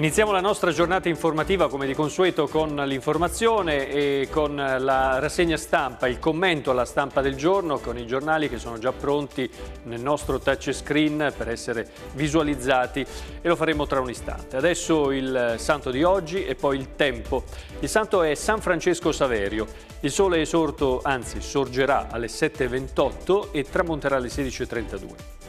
Iniziamo la nostra giornata informativa come di consueto con l'informazione e con la rassegna stampa, il commento alla stampa del giorno con i giornali che sono già pronti nel nostro touchscreen per essere visualizzati e lo faremo tra un istante. Adesso il santo di oggi e poi il tempo. Il santo è San Francesco Saverio. Il sole è sorto, anzi sorgerà alle 7.28 e tramonterà alle 16.32.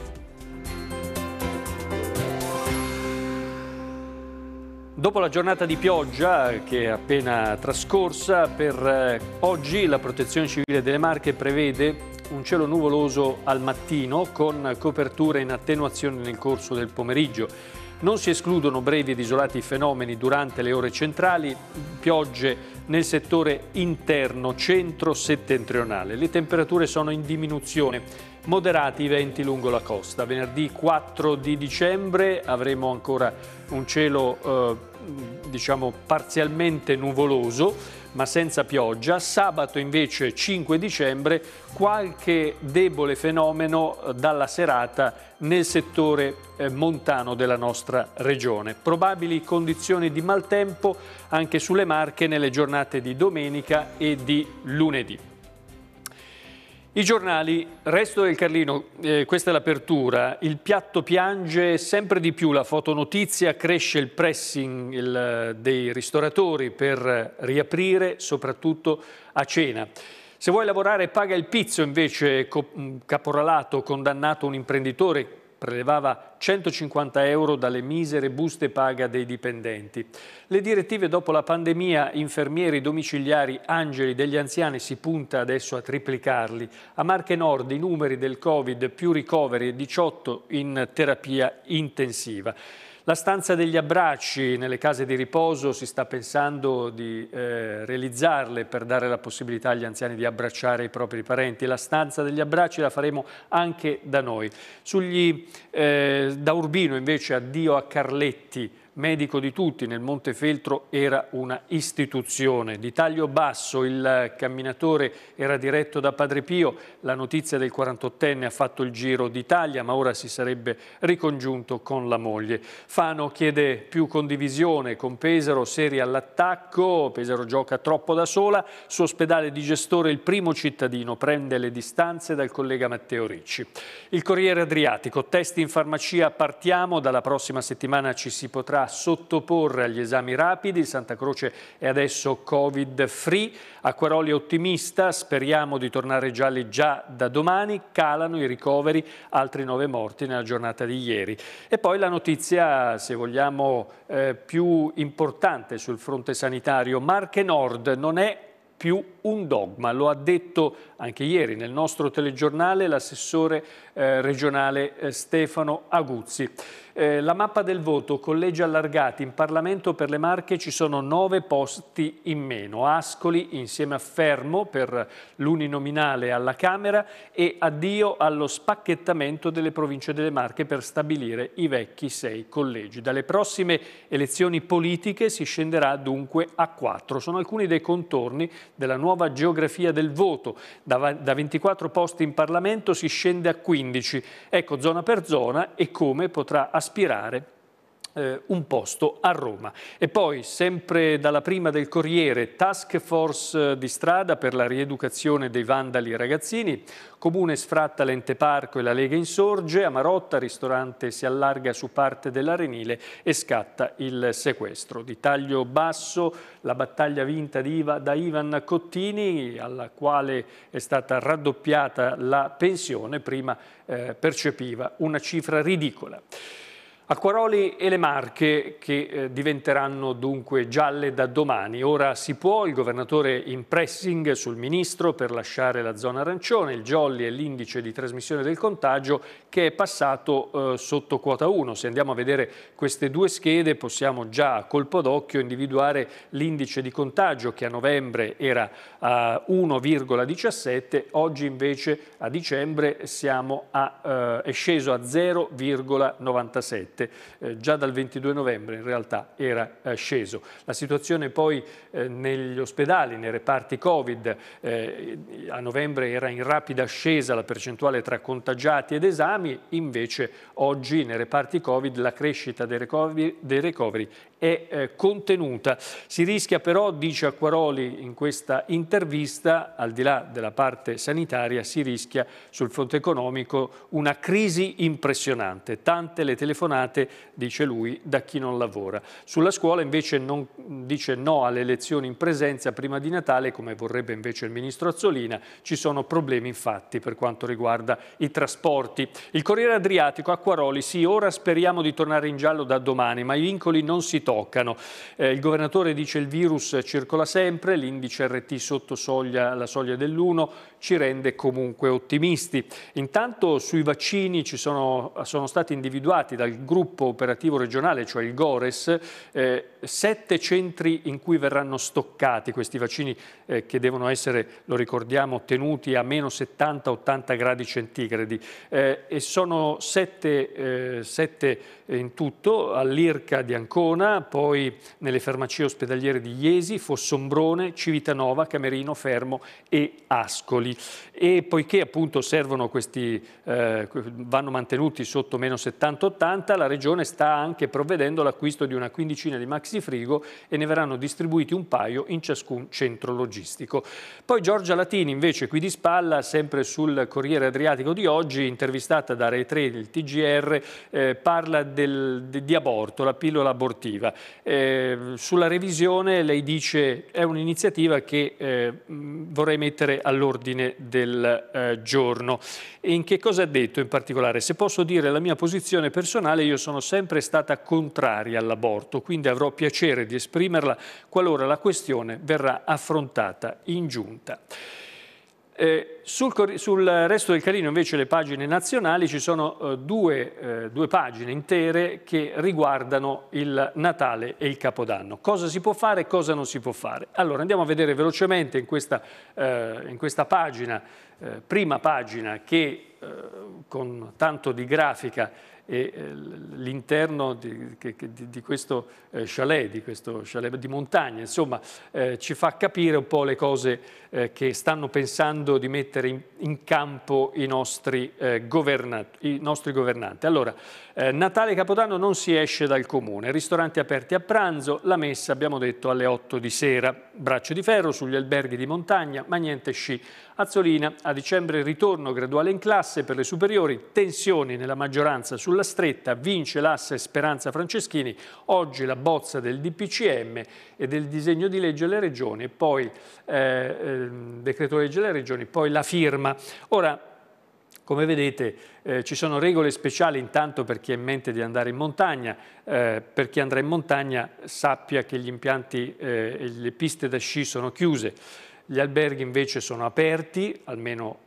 Dopo la giornata di pioggia che è appena trascorsa, per eh, oggi la Protezione Civile delle Marche prevede un cielo nuvoloso al mattino con coperture in attenuazione nel corso del pomeriggio. Non si escludono brevi ed isolati fenomeni durante le ore centrali, piogge nel settore interno centro-settentrionale. Le temperature sono in diminuzione moderati venti lungo la costa. Venerdì 4 di dicembre avremo ancora un cielo eh, diciamo parzialmente nuvoloso ma senza pioggia. Sabato invece 5 dicembre qualche debole fenomeno eh, dalla serata nel settore eh, montano della nostra regione. Probabili condizioni di maltempo anche sulle Marche nelle giornate di domenica e di lunedì. I giornali, resto del Carlino, eh, questa è l'apertura, il piatto piange sempre di più, la fotonotizia cresce il pressing il, eh, dei ristoratori per riaprire soprattutto a cena. Se vuoi lavorare paga il pizzo invece, mm, caporalato condannato un imprenditore prelevava 150 euro dalle misere buste paga dei dipendenti. Le direttive dopo la pandemia, infermieri domiciliari, angeli degli anziani si punta adesso a triplicarli. A Marche Nord i numeri del Covid più ricoveri e 18 in terapia intensiva. La stanza degli abbracci nelle case di riposo si sta pensando di eh, realizzarle per dare la possibilità agli anziani di abbracciare i propri parenti. La stanza degli abbracci la faremo anche da noi. Sugli, eh, da Urbino invece addio a Carletti medico di tutti, nel Montefeltro era una istituzione. Di taglio basso il camminatore era diretto da Padre Pio, la notizia del 48enne ha fatto il giro d'Italia ma ora si sarebbe ricongiunto con la moglie. Fano chiede più condivisione con Pesaro, serie all'attacco, Pesaro gioca troppo da sola, su ospedale di gestore il primo cittadino prende le distanze dal collega Matteo Ricci. Il Corriere Adriatico, test in farmacia, partiamo, dalla prossima settimana ci si potrà sottoporre agli esami rapidi. Santa Croce è adesso Covid free. Acquaroli è ottimista, speriamo di tornare gialli già da domani. Calano i ricoveri, altri nove morti nella giornata di ieri. E poi la notizia, se vogliamo, eh, più importante sul fronte sanitario. Marche Nord non è più un dogma, lo ha detto anche ieri nel nostro telegiornale l'assessore eh, regionale eh, Stefano Aguzzi. Eh, la mappa del voto, collegi allargati, in Parlamento per le Marche ci sono nove posti in meno. Ascoli insieme a Fermo per l'uninominale alla Camera e addio allo spacchettamento delle province delle Marche per stabilire i vecchi sei collegi. Dalle prossime elezioni politiche si scenderà dunque a quattro. Sono alcuni dei contorni della nuova geografia del voto. Da, 24 posti in Parlamento si scende a 15. Ecco zona per zona e come potrà aspirare eh, un posto a Roma. E poi, sempre dalla prima del Corriere, task force eh, di strada per la rieducazione dei vandali e ragazzini, comune sfratta l'ente parco e la Lega insorge, a Marotta ristorante si allarga su parte dell'Arenile e scatta il sequestro. Di taglio basso la battaglia vinta Iva, da Ivan Cottini, alla quale è stata raddoppiata la pensione, prima eh, percepiva una cifra ridicola. Acquaroli e le Marche che eh, diventeranno dunque gialle da domani. Ora si può, il governatore in pressing sul ministro per lasciare la zona arancione, il jolly è l'indice di trasmissione del contagio che è passato eh, sotto quota 1. Se andiamo a vedere queste due schede possiamo già a colpo d'occhio individuare l'indice di contagio che a novembre era a 1,17, oggi invece a dicembre a, eh, è sceso a 0,97. 27, eh, già dal 22 novembre in realtà era eh, sceso. La situazione poi eh, negli ospedali, nei reparti Covid, eh, a novembre era in rapida scesa la percentuale tra contagiati ed esami, invece oggi nei reparti Covid la crescita dei recovery, dei recovery è eh, contenuta. Si rischia però, dice Acquaroli in questa intervista, al di là della parte sanitaria, si rischia sul fronte economico una crisi impressionante. Tante le telefonate condannate, dice lui, da chi non lavora. Sulla scuola invece non, dice no alle lezioni in presenza prima di Natale, come vorrebbe invece il ministro Azzolina, ci sono problemi infatti per quanto riguarda i trasporti. Il Corriere Adriatico, Acquaroli, sì, ora speriamo di tornare in giallo da domani, ma i vincoli non si toccano. Eh, il governatore dice il virus circola sempre, l'indice RT sotto soglia, la soglia dell'1 ci rende comunque ottimisti. Intanto sui vaccini ci sono, sono stati individuati dal governo gruppo operativo regionale, cioè il GORES, eh, sette centri in cui verranno stoccati questi vaccini eh, che devono essere, lo ricordiamo, tenuti a meno 70-80 gradi centigradi eh, e sono sette, eh, sette in tutto all'Irca di Ancona, poi nelle farmacie ospedaliere di Iesi, Fossombrone, Civitanova, Camerino, Fermo e Ascoli. E poiché appunto servono questi, eh, vanno mantenuti sotto meno 70-80, la Regione sta anche provvedendo all'acquisto di una quindicina di maxi frigo e ne verranno distribuiti un paio in ciascun centro logistico. Poi Giorgia Latini invece qui di spalla, sempre sul Corriere Adriatico di oggi, intervistata da Rai 3 del TGR, eh, parla del, di aborto, la pillola abortiva. Eh, sulla revisione lei dice è un'iniziativa che eh, vorrei mettere all'ordine del eh, giorno. E in che cosa ha detto in particolare? Se posso dire la mia posizione personale, io io sono sempre stata contraria all'aborto, quindi avrò piacere di esprimerla qualora la questione verrà affrontata in giunta. Eh, sul, sul, resto del Carino invece le pagine nazionali ci sono eh, due, eh, due, pagine intere che riguardano il Natale e il Capodanno. Cosa si può fare e cosa non si può fare? Allora andiamo a vedere velocemente in questa, eh, in questa pagina, eh, prima pagina che eh, con tanto di grafica e eh, l'interno di, di, di, questo eh, chalet, di questo chalet di montagna, insomma eh, ci fa capire un po' le cose eh, che stanno pensando di mettere in, in campo i nostri, eh, i nostri, governanti. Allora, eh, Natale Capodanno non si esce dal comune, ristoranti aperti a pranzo, la messa abbiamo detto alle 8 di sera, braccio di ferro sugli alberghi di montagna, ma niente sci. Azzolina, a dicembre ritorno graduale in classe per le superiori, tensioni nella maggioranza sul sulla stretta, vince l'asse Speranza Franceschini, oggi la bozza del DPCM e del disegno di legge alle regioni, poi eh, ehm, decreto legge alle regioni, poi la firma. Ora, come vedete eh, ci sono regole speciali intanto per chi ha in mente di andare in montagna, eh, per chi andrà in montagna sappia che gli impianti eh, e le piste da sci sono chiuse, gli alberghi invece sono aperti, almeno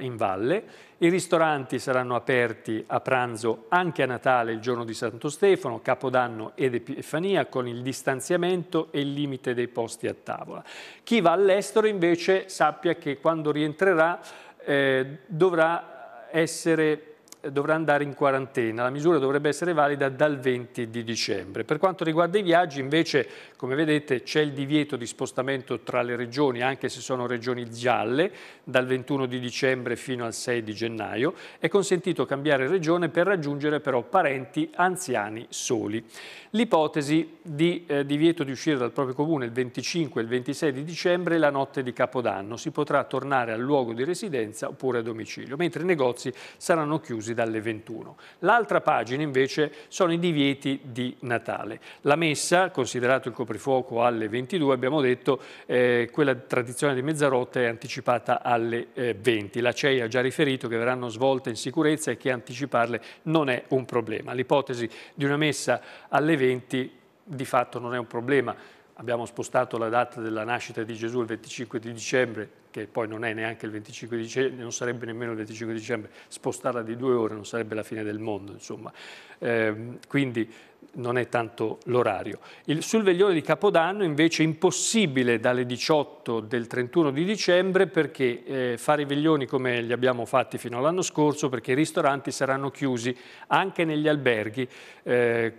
in valle i ristoranti saranno aperti a pranzo anche a Natale, il giorno di Santo Stefano, Capodanno ed Epifania, con il distanziamento e il limite dei posti a tavola. Chi va all'estero invece sappia che quando rientrerà eh, dovrà essere eh, dovrà andare in quarantena. La misura dovrebbe essere valida dal 20 di dicembre. Per quanto riguarda i viaggi, invece, come vedete, c'è il divieto di spostamento tra le regioni, anche se sono regioni gialle, dal 21 di dicembre fino al 6 di gennaio. È consentito cambiare regione per raggiungere però parenti anziani soli. L'ipotesi di eh, divieto di uscire dal proprio comune il 25 e il 26 di dicembre e la notte di Capodanno. Si potrà tornare al luogo di residenza oppure a domicilio, mentre i negozi saranno chiusi chiusi dalle 21. L'altra pagina invece sono i divieti di Natale. La messa, considerato il coprifuoco alle 22, abbiamo detto eh, quella tradizione di Mezzarotta è anticipata alle eh, 20. La CEI ha già riferito che verranno svolte in sicurezza e che anticiparle non è un problema. L'ipotesi di una messa alle 20 di fatto non è un problema. Abbiamo spostato la data della nascita di Gesù il 25 di dicembre, che poi non è neanche il 25 dicembre, non sarebbe nemmeno il 25 dicembre, spostarla di due ore non sarebbe la fine del mondo, insomma. Eh, quindi non è tanto l'orario. sul veglione di Capodanno invece è impossibile dalle 18 del 31 di dicembre perché eh, fare i veglioni come li abbiamo fatti fino all'anno scorso perché i ristoranti saranno chiusi anche negli alberghi. Eh,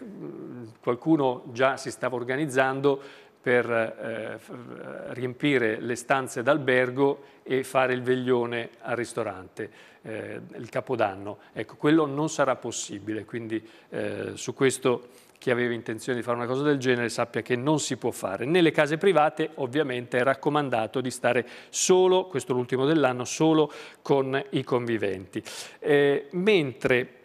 qualcuno già si stava organizzando per eh, eh, riempire le stanze d'albergo e fare il veglione al ristorante, eh, il capodanno. Ecco, quello non sarà possibile, quindi eh, su questo chi aveva intenzione di fare una cosa del genere sappia che non si può fare. Nelle case private ovviamente è raccomandato di stare solo, questo l'ultimo dell'anno, solo con i conviventi. Eh, mentre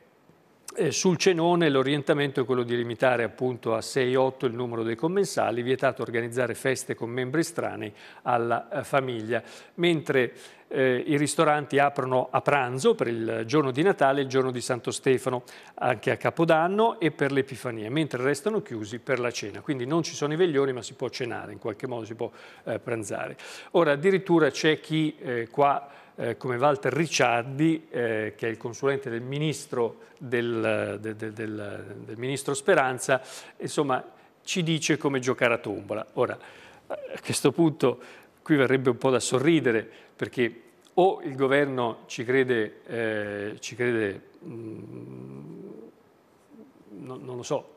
eh, sul cenone l'orientamento è quello di limitare appunto a 6-8 il numero dei commensali, vietato organizzare feste con membri strani alla eh, famiglia, mentre eh, i ristoranti aprono a pranzo per il giorno di Natale e il giorno di Santo Stefano, anche a Capodanno e per l'Epifania, mentre restano chiusi per la cena. Quindi non ci sono i veglioni ma si può cenare, in qualche modo si può eh, pranzare. Ora addirittura c'è chi qua eh, come Walter Ricciardi, eh, che è il consulente del ministro, del, del, del, del ministro Speranza, insomma ci dice come giocare a tombola. Ora, a questo punto qui verrebbe un po' da sorridere, perché o il governo ci crede, eh, ci crede mh, mm, non, non lo so,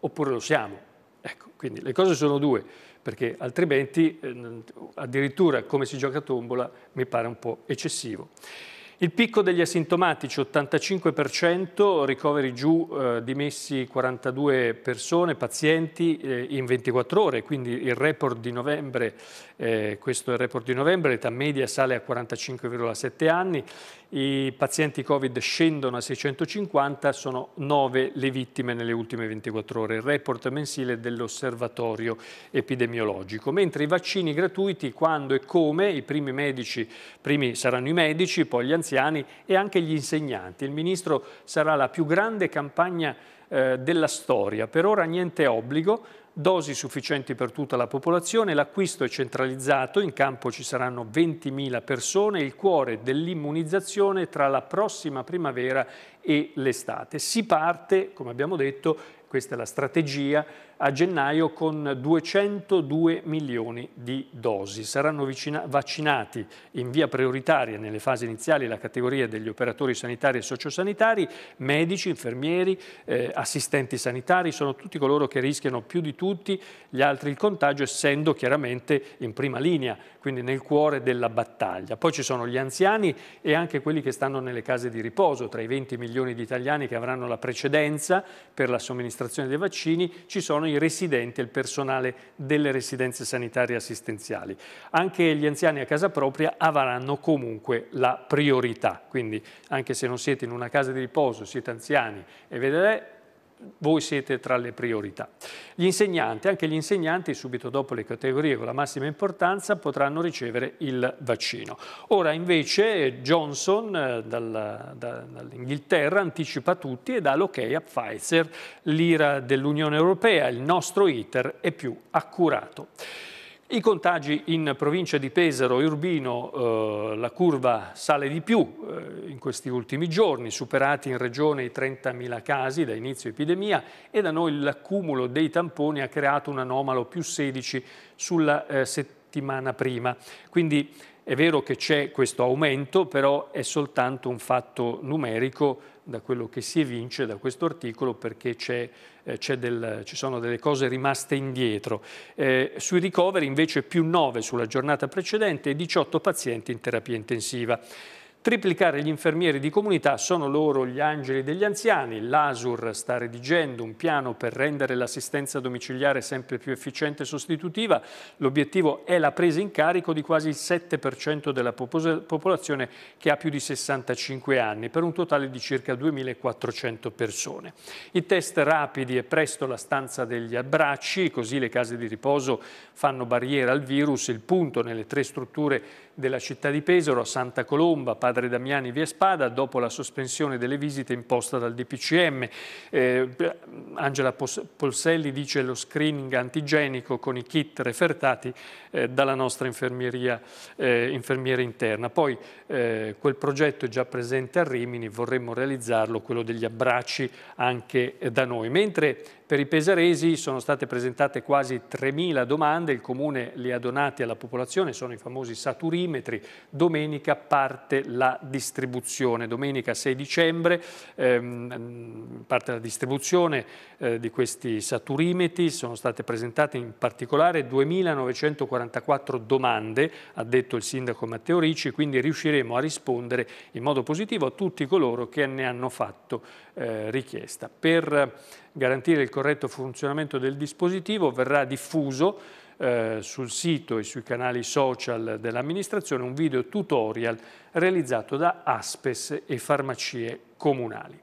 oppure lo siamo. Ecco, quindi le cose sono due, perché altrimenti eh, addirittura come si gioca a tombola mi pare un po' eccessivo. Il picco degli asintomatici, 85%, ricoveri giù, eh, dimessi 42 persone, pazienti eh, in 24 ore, quindi il report di novembre, eh, questo è il report di novembre, l'età media sale a 45,7 anni, i pazienti Covid scendono a 650, sono 9 le vittime nelle ultime 24 ore, il report mensile dell'osservatorio epidemiologico. Mentre i vaccini gratuiti, quando e come, i primi medici, primi saranno i medici, poi gli anziani e anche gli insegnanti. Il ministro sarà la più grande campagna eh, della storia. Per ora niente obbligo, dosi sufficienti per tutta la popolazione, l'acquisto è centralizzato, in campo ci saranno 20.000 persone, il cuore dell'immunizzazione tra la prossima primavera e l'estate. Si parte, come abbiamo detto, questa è la strategia, a gennaio con 202 milioni di dosi. Saranno vaccinati in via prioritaria nelle fasi iniziali la categoria degli operatori sanitari e sociosanitari, medici, infermieri, eh, assistenti sanitari, sono tutti coloro che rischiano più di tutti gli altri il contagio essendo chiaramente in prima linea, quindi nel cuore della battaglia. Poi ci sono gli anziani e anche quelli che stanno nelle case di riposo, tra i 20 milioni di italiani che avranno la precedenza per la somministrazione dei vaccini, ci sono i residenti e il personale delle residenze sanitarie assistenziali. Anche gli anziani a casa propria avranno comunque la priorità, quindi anche se non siete in una casa di riposo, siete anziani e vedete voi siete tra le priorità. Gli insegnanti, anche gli insegnanti subito dopo le categorie con la massima importanza potranno ricevere il vaccino. Ora invece Johnson eh, dal, da, dall'Inghilterra anticipa tutti e dà l'ok a Pfizer, l'ira dell'Unione Europea, il nostro iter è più accurato. I contagi in provincia di Pesaro e Urbino, eh, la curva sale di più eh, in questi ultimi giorni, superati in regione i 30.000 casi da inizio epidemia e da noi l'accumulo dei tamponi ha creato un anomalo più 16 sulla eh, settimana prima. Quindi è vero che c'è questo aumento, però è soltanto un fatto numerico da quello che si evince da questo articolo perché c'è, eh, c'è del, ci sono delle cose rimaste indietro. Eh, sui ricoveri invece più 9 sulla giornata precedente e 18 pazienti in terapia intensiva. Triplicare gli infermieri di comunità sono loro gli angeli degli anziani. L'ASUR sta redigendo un piano per rendere l'assistenza domiciliare sempre più efficiente e sostitutiva. L'obiettivo è la presa in carico di quasi il 7% della popolazione che ha più di 65 anni, per un totale di circa 2.400 persone. I test rapidi e presto la stanza degli abbracci, così le case di riposo fanno barriera al virus. Il punto nelle tre strutture della città di Pesaro Santa Colomba, padre Damiani via Spada, dopo la sospensione delle visite imposta dal DPCM. Eh, Angela Polselli dice lo screening antigenico con i kit refertati eh, dalla nostra infermieria, eh, infermiera interna. Poi eh, quel progetto è già presente a Rimini, vorremmo realizzarlo, quello degli abbracci anche da noi. Mentre per i pesaresi sono state presentate quasi 3.000 domande, il Comune le ha donate alla popolazione, sono i famosi saturimetri. Domenica parte la distribuzione, domenica 6 dicembre ehm, parte la distribuzione eh, di questi saturimetri, sono state presentate in particolare 2.944 domande, ha detto il sindaco Matteo Ricci, quindi riusciremo a rispondere in modo positivo a tutti coloro che ne hanno fatto eh, richiesta. Per garantire il corretto funzionamento del dispositivo verrà diffuso eh, sul sito e sui canali social dell'amministrazione un video tutorial realizzato da Aspes e farmacie comunali.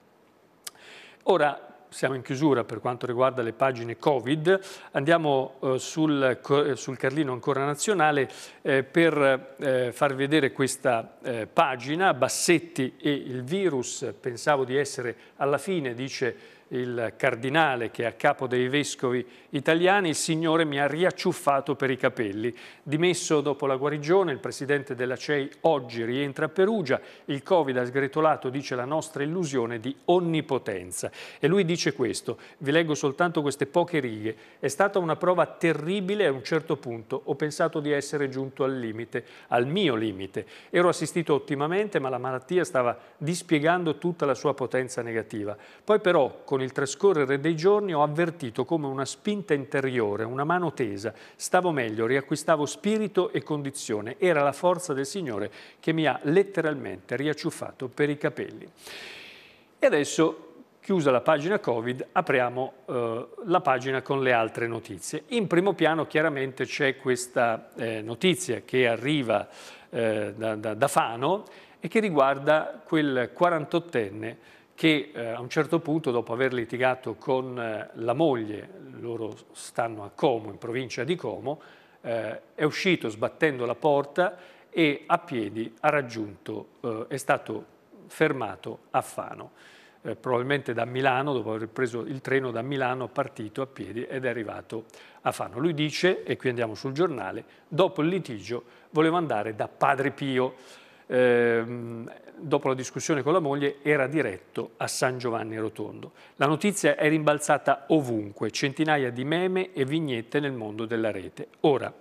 Ora, siamo in chiusura per quanto riguarda le pagine Covid, andiamo eh, sul, eh, sul, Carlino ancora nazionale eh, per eh, far vedere questa eh, pagina, Bassetti e il virus, pensavo di essere alla fine, dice il cardinale che è a capo dei vescovi italiani, il Signore mi ha riacciuffato per i capelli. Dimesso dopo la guarigione, il presidente della CEI oggi rientra a Perugia, il Covid ha sgretolato, dice, la nostra illusione di onnipotenza. E lui dice questo, vi leggo soltanto queste poche righe, è stata una prova terribile a un certo punto, ho pensato di essere giunto al limite, al mio limite. Ero assistito ottimamente, ma la malattia stava dispiegando tutta la sua potenza negativa. Poi però, con con il trascorrere dei giorni ho avvertito come una spinta interiore, una mano tesa. Stavo meglio, riacquistavo spirito e condizione. Era la forza del Signore che mi ha letteralmente riacciuffato per i capelli. E adesso Chiusa la pagina Covid, apriamo eh, la pagina con le altre notizie. In primo piano chiaramente c'è questa eh, notizia che arriva eh, da, da, da Fano e che riguarda quel 48enne che eh, a un certo punto, dopo aver litigato con eh, la moglie, loro stanno a Como, in provincia di Como, eh, è uscito sbattendo la porta e a piedi ha raggiunto, eh, è stato fermato a Fano, eh, probabilmente da Milano, dopo aver preso il treno da Milano, è partito a piedi ed è arrivato a Fano. Lui dice, e qui andiamo sul giornale, dopo il litigio volevo andare da Padre Pio, ehm, dopo la discussione con la moglie, era diretto a San Giovanni Rotondo. La notizia è rimbalzata ovunque, centinaia di meme e vignette nel mondo della rete. Ora,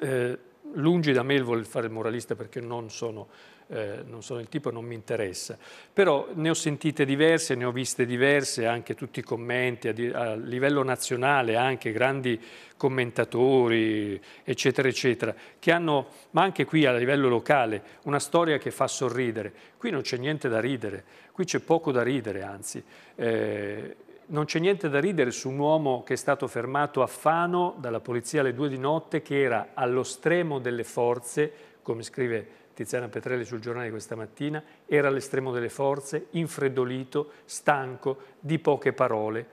eh, lungi da me il voler fare il moralista perché non sono eh, non sono il tipo, non mi interessa. Però ne ho sentite diverse, ne ho viste diverse, anche tutti i commenti a, a livello nazionale, anche grandi commentatori, eccetera, eccetera, che hanno, ma anche qui a livello locale, una storia che fa sorridere. Qui non c'è niente da ridere, qui c'è poco da ridere, anzi. Eh, non c'è niente da ridere su un uomo che è stato fermato a Fano dalla polizia alle due di notte, che era allo stremo delle forze, come scrive Tiziana Petrelli sul giornale questa mattina, era all'estremo delle forze, infreddolito, stanco, di poche parole,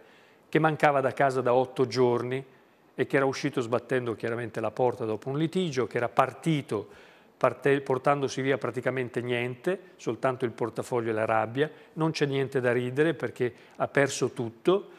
che mancava da casa da otto giorni e che era uscito sbattendo chiaramente la porta dopo un litigio, che era partito parte, portandosi via praticamente niente, soltanto il portafoglio e la rabbia, non c'è niente da ridere perché ha perso tutto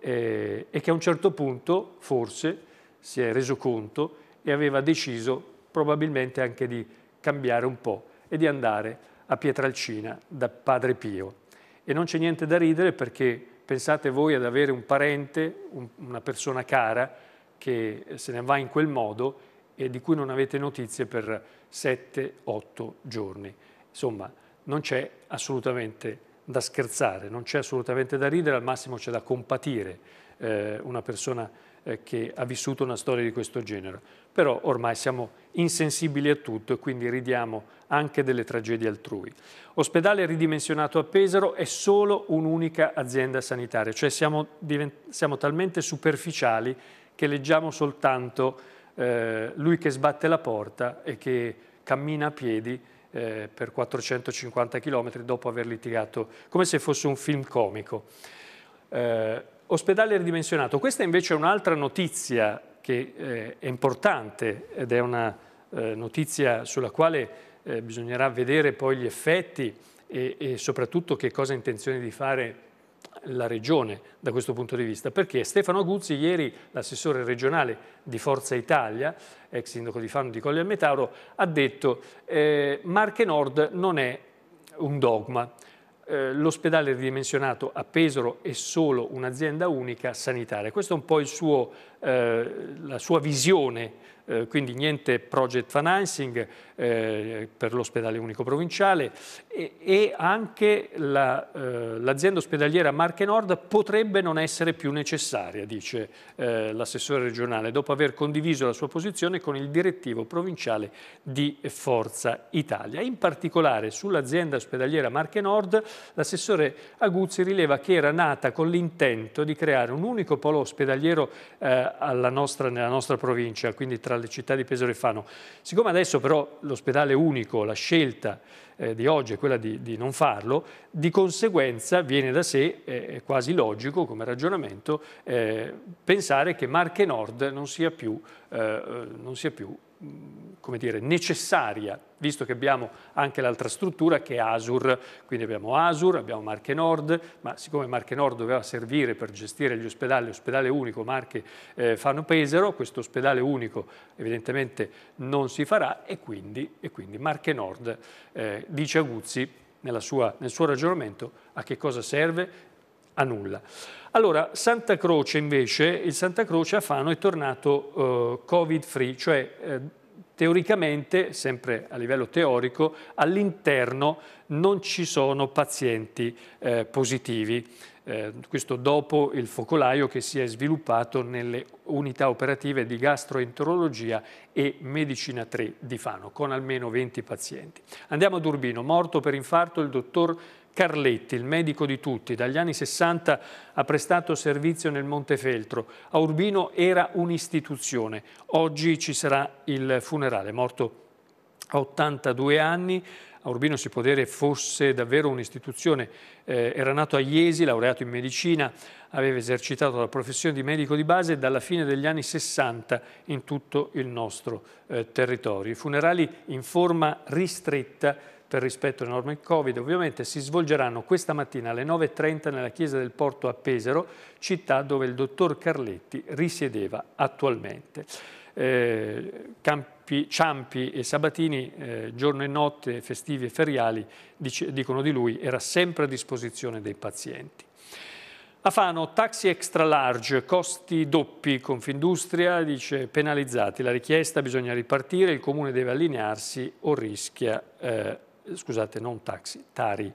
eh, e che a un certo punto forse si è reso conto e aveva deciso probabilmente anche di cambiare un po' e di andare a Pietralcina da Padre Pio. E non c'è niente da ridere perché pensate voi ad avere un parente, un, una persona cara, che se ne va in quel modo e di cui non avete notizie per 7-8 giorni. Insomma, non c'è assolutamente da scherzare, non c'è assolutamente da ridere, al massimo c'è da compatire eh, una persona eh, che ha vissuto una storia di questo genere. Però ormai siamo insensibili a tutto e quindi ridiamo anche delle tragedie altrui. Ospedale ridimensionato a Pesaro è solo un'unica azienda sanitaria, cioè siamo, siamo, talmente superficiali che leggiamo soltanto eh, lui che sbatte la porta e che cammina a piedi eh, per 450 km dopo aver litigato, come se fosse un film comico. Eh, ospedale ridimensionato. Questa invece è un'altra notizia che eh, è importante ed è una eh, notizia sulla quale eh, bisognerà vedere poi gli effetti e, e soprattutto che cosa ha intenzione di fare la Regione da questo punto di vista, perché Stefano Guzzi, ieri, l'assessore regionale di Forza Italia, ex sindaco di Fanno di Colli al Metauro, ha detto eh, Marche Nord non è un dogma, eh, l'ospedale ridimensionato a Pesaro è solo un'azienda unica sanitaria. Questa è un po' suo, eh, la sua visione, eh, quindi niente project financing eh, per l'ospedale unico provinciale e, e anche l'azienda la, eh, ospedaliera Marche Nord potrebbe non essere più necessaria, dice eh, l'assessore regionale, dopo aver condiviso la sua posizione con il direttivo provinciale di Forza Italia. In particolare sull'azienda ospedaliera Marche Nord l'assessore Aguzzi rileva che era nata con l'intento di creare un unico polo ospedaliero eh, nostra, nella nostra provincia, quindi tra le città di Pesaro e Fano. Siccome adesso però l'ospedale unico, la scelta eh, di oggi, quella di, di non farlo, di conseguenza viene da sé, è quasi logico come ragionamento, eh, pensare che Marche Nord non sia più, eh, eh non sia più come dire, necessaria, visto che abbiamo anche l'altra struttura che è Asur, quindi abbiamo Asur, abbiamo Marche Nord, ma siccome Marche Nord doveva servire per gestire gli ospedali, l'ospedale unico Marche eh, Fano Pesaro, questo ospedale unico evidentemente non si farà e quindi, e quindi Marche Nord, eh, dice Aguzzi nella sua, nel suo ragionamento, a che cosa serve a nulla. Allora, Santa Croce invece, il Santa Croce a Fano è tornato eh, covid-free, cioè eh, teoricamente, sempre a livello teorico, all'interno non ci sono pazienti eh, positivi. Eh, questo dopo il focolaio che si è sviluppato nelle unità operative di gastroenterologia e medicina 3 di Fano, con almeno 20 pazienti. Andiamo ad Urbino, morto per infarto il dottor Carletti, il medico di tutti, dagli anni 60 ha prestato servizio nel Montefeltro. A Urbino era un'istituzione. Oggi ci sarà il funerale, morto a 82 anni. A Urbino si può dire fosse davvero un'istituzione. Eh, era nato a Iesi, laureato in medicina, aveva esercitato la professione di medico di base dalla fine degli anni 60 in tutto il nostro eh, territorio. I funerali in forma ristretta per rispetto alle norme Covid, ovviamente si svolgeranno questa mattina alle 9.30 nella chiesa del Porto a Pesaro, città dove il dottor Carletti risiedeva attualmente. Eh, Campi, Ciampi e Sabatini, eh, giorno e notte, festivi e feriali, dice, dicono di lui, era sempre a disposizione dei pazienti. A Fano, taxi extra large, costi doppi, Confindustria dice penalizzati, la richiesta bisogna ripartire, il comune deve allinearsi o rischia eh, eh, scusate, non taxi, tari.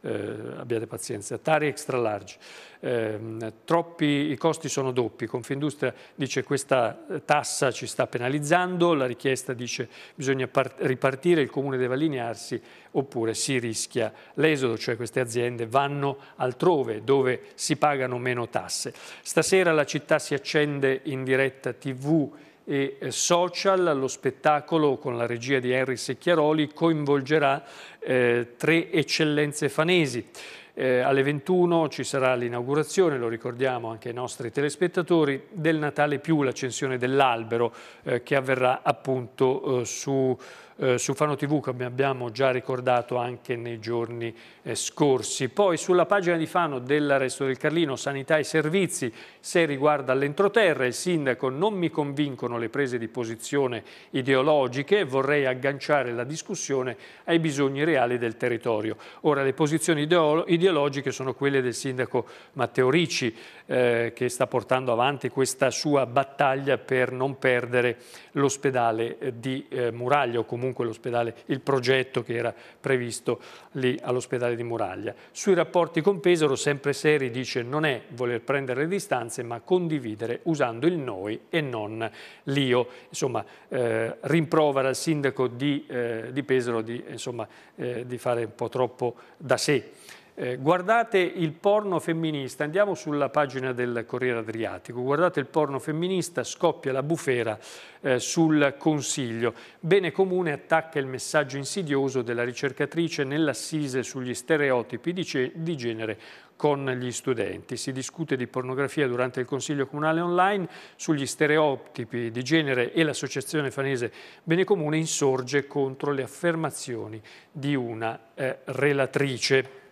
Eh, abbiate pazienza, tari extra large, eh, troppi, i costi sono doppi, Confindustria dice questa eh, tassa ci sta penalizzando, la richiesta dice bisogna ripartire, il comune deve allinearsi oppure si rischia l'esodo, cioè queste aziende vanno altrove dove si pagano meno tasse. Stasera la città si accende in diretta tv e eh, social. Lo spettacolo con la regia di Henry Secchiaroli coinvolgerà eh, tre eccellenze fanesi. Eh, alle 21 ci sarà l'inaugurazione, lo ricordiamo anche ai nostri telespettatori, del Natale più l'accensione dell'albero eh, che avverrà appunto eh, su, eh, su Fano TV come abbiamo già ricordato anche nei giorni eh, scorsi. Poi sulla pagina di Fano dell'arresto del Carlino, sanità e servizi, se riguarda l'entroterra, il sindaco non mi convincono le prese di posizione ideologiche, vorrei agganciare la discussione ai bisogni reali del territorio. Ora le posizioni ideologiche sono quelle del sindaco Matteo Ricci eh, che sta portando avanti questa sua battaglia per non perdere l'ospedale eh, di eh, Muraglia o comunque l'ospedale, il progetto che era previsto lì all'ospedale di Muraglia. Sui rapporti con Pesaro sempre Seri dice non è voler prendere le distanze ma condividere usando il noi e non l'io. Insomma eh, rimprovera il sindaco di, eh, di Pesaro di, insomma, eh, di fare un po' troppo da sé. Eh, guardate il porno femminista, andiamo sulla pagina del Corriere Adriatico, guardate il porno femminista, scoppia la bufera eh, sul Consiglio. Bene Comune attacca il messaggio insidioso della ricercatrice nell'assise sugli stereotipi di, di genere con gli studenti. Si discute di pornografia durante il Consiglio Comunale Online, sugli stereotipi di genere e l'associazione fanese Bene Comune insorge contro le affermazioni di una eh, relatrice.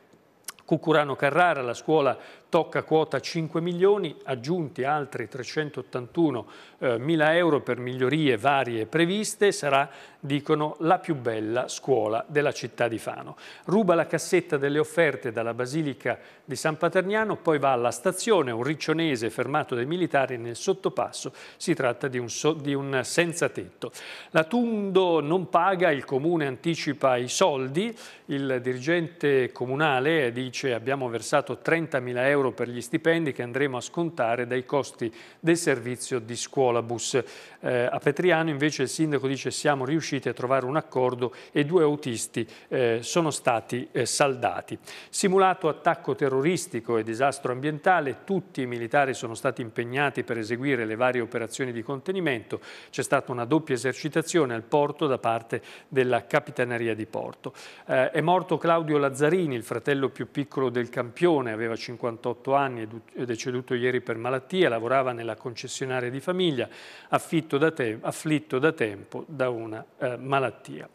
Cucurano Carrara, la scuola tocca quota 5 milioni, aggiunti altri 381 eh, mila euro per migliorie varie previste, sarà, dicono, la più bella scuola della città di Fano. Ruba la cassetta delle offerte dalla Basilica di San Paterniano, poi va alla stazione, un riccionese fermato dai militari nel sottopasso, si tratta di un, so, di un senza tetto. La Tundo non paga, il comune anticipa i soldi, il dirigente comunale dice invece abbiamo versato 30.000 euro per gli stipendi che andremo a scontare dai costi del servizio di scuolabus. Eh, a Petriano invece il sindaco dice siamo riusciti a trovare un accordo e due autisti eh, sono stati eh, saldati. Simulato attacco terroristico e disastro ambientale, tutti i militari sono stati impegnati per eseguire le varie operazioni di contenimento. C'è stata una doppia esercitazione al porto da parte della Capitaneria di Porto. Eh, è morto Claudio Lazzarini, il fratello più piccolo piccolo del Campione, aveva 58 anni, è deceduto ieri per malattia, lavorava nella concessionaria di famiglia, afflitto da, te afflitto da tempo da una eh, malattia.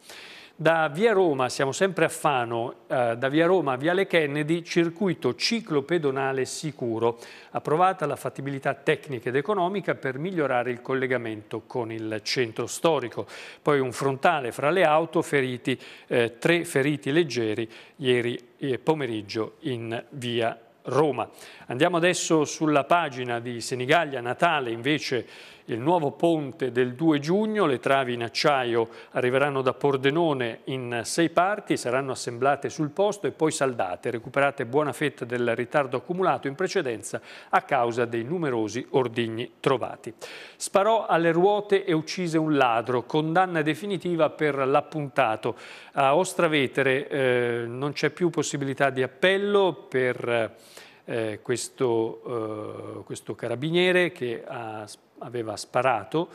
Da via Roma, siamo sempre a Fano, eh, da via Roma a Viale Kennedy, circuito ciclopedonale sicuro, approvata la fattibilità tecnica ed economica per migliorare il collegamento con il centro storico. Poi un frontale fra le auto, feriti, eh, tre feriti leggeri ieri eh, pomeriggio in via Roma. Andiamo adesso sulla pagina di Senigallia, Natale invece il nuovo ponte del 2 giugno, le travi in acciaio arriveranno da Pordenone in sei parti, saranno assemblate sul posto e poi saldate, recuperate buona fetta del ritardo accumulato in precedenza a causa dei numerosi ordigni trovati. Sparò alle ruote e uccise un ladro, condanna definitiva per l'appuntato. A Ostravetere eh, non c'è più possibilità di appello per eh, questo, eh, questo carabiniere che ha sparato aveva sparato,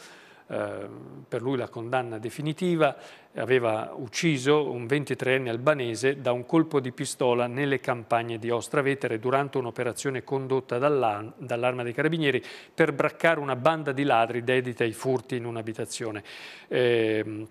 eh, per lui la condanna definitiva, aveva ucciso un 23enne albanese da un colpo di pistola nelle campagne di Ostravetere durante un'operazione condotta dall'arma dall dei carabinieri per braccare una banda di ladri dedita ai furti in un'abitazione. Eh,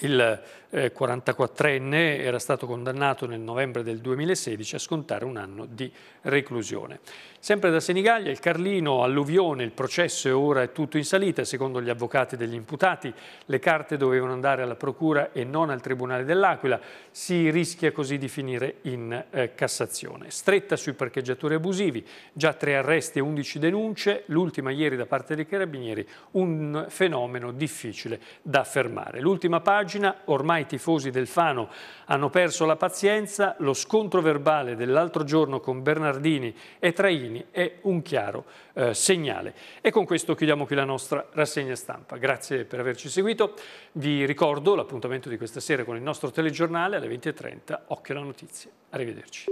il 44enne eh, era stato condannato nel novembre del 2016 a scontare un anno di reclusione. Sempre da Senigallia, il Carlino, alluvione, il processo è ora è tutto in salita. Secondo gli avvocati degli imputati, le carte dovevano andare alla Procura e non al Tribunale dell'Aquila. Si rischia così di finire in eh, Cassazione. Stretta sui parcheggiatori abusivi, già tre arresti e 11 denunce, l'ultima ieri da parte dei carabinieri, un fenomeno difficile da fermare. L'ultima pagina pagina, ormai i tifosi del Fano hanno perso la pazienza, lo scontro verbale dell'altro giorno con Bernardini e Traini è un chiaro eh, segnale. E con questo chiudiamo qui la nostra rassegna stampa. Grazie per averci seguito, vi ricordo l'appuntamento di questa sera con il nostro telegiornale alle 20.30, occhio alla notizia. Arrivederci.